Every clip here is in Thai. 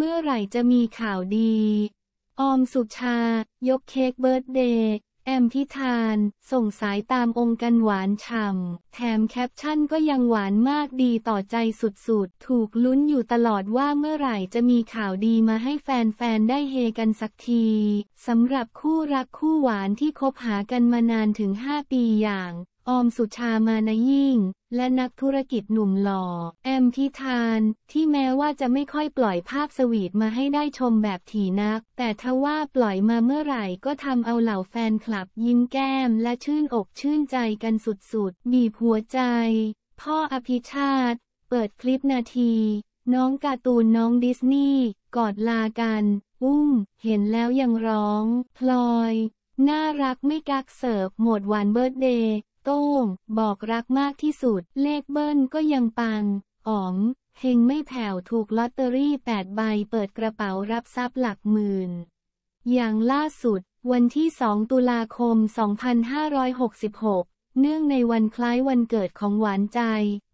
เมื่อไหร่จะมีข่าวดี ออมสุชา ยกเค้กเบิร์ตเดย์แอมพิธาน ส่งสายตามองกันหวานฉ่ำแถมแคปชั่นก็ยังหวานมากดีต่อใจสุดๆ ถูกลุ้นอยู่ตลอดว่าเมื่อไหร่จะมีข่าวดีมาให้แฟนๆได้เฮกันสักทีสำหรับคู่รักคู่หวานที่คบหากันมานานถึง 5 ปีอย่างออมสุชามานายิ่ง และนักธุรกิจหนุ่มหล่อ แอมพิธาน ที่แม้ว่าจะไม่ค่อยปล่อยภาพสวีทมาให้ได้ชมแบบถี่นัก แต่ทว่าปล่อยมาเมื่อไหร่ก็ทำเอาเหล่าแฟนคลับยิ้มแก้มและชื่นอกชื่นใจกันสุดๆ บีบหัวใจ พ่ออภิชาติ เปิดคลิปนาที น้องการ์ตูนน้องดิสนีย์กอดลากันอุ้ม เห็นแล้วยังร้องพลอยน่ารักไม่กักเสิร์ฟหมดวันเบิร์ดเดย์โต้งบอกรักมากที่สุดเลขเบิ้ลก็ยังปังอ๋องเฮงไม่แผ่วถูกลอตเตอรี่ 8 ใบเปิดกระเป๋ารับทรัพย์หลักหมื่น อย่างล่าสุด วันที่ 2 ตุลาคม 2566เนื่องในวันคล้ายวันเกิดของหวานใจ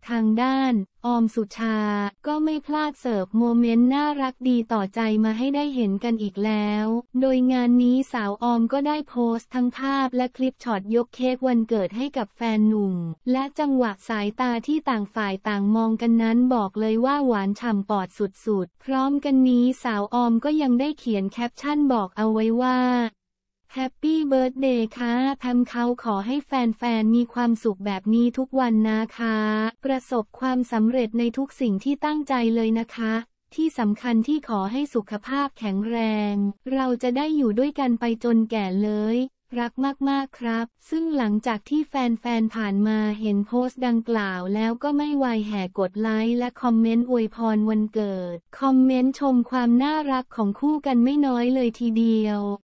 ทางด้าน ออมสุชาก็ไม่พลาดเสิร์ฟโมเมนต์น่ารักดีต่อใจมาให้ได้เห็นกันอีกแล้ว โดยงานนี้สาวออมก็ได้โพสต์ทั้งภาพและคลิปช็อตยกเค้กวันเกิดให้กับแฟนหนุ่ม และจังหวะสายตาที่ต่างฝ่ายต่างมองกันนั้นบอกเลยว่าหวานฉ่ำปอดสุดๆ พร้อมกันนี้สาวออมก็ยังได้เขียนแคปชั่นบอกเอาไว้ว่าแฮปปี้เบิร์ดเดย์ค่ะแพมเขาขอให้แฟนๆ มีความสุขแบบนี้ทุกวันนะคะ ประสบความสำเร็จในทุกสิ่งที่ตั้งใจเลยนะคะ ที่สำคัญที่ขอให้สุขภาพแข็งแรง เราจะได้อยู่ด้วยกันไปจนแก่เลย รักมากๆครับ ซึ่งหลังจากที่แฟนๆ ผ่านมาเห็นโพสต์ดังกล่าวแล้วก็ไม่ไวแห่กดไลค์และคอมเมนต์อวยพรวันเกิด คอมเมนต์ชมความน่ารักของคู่กันไม่น้อยเลยทีเดียว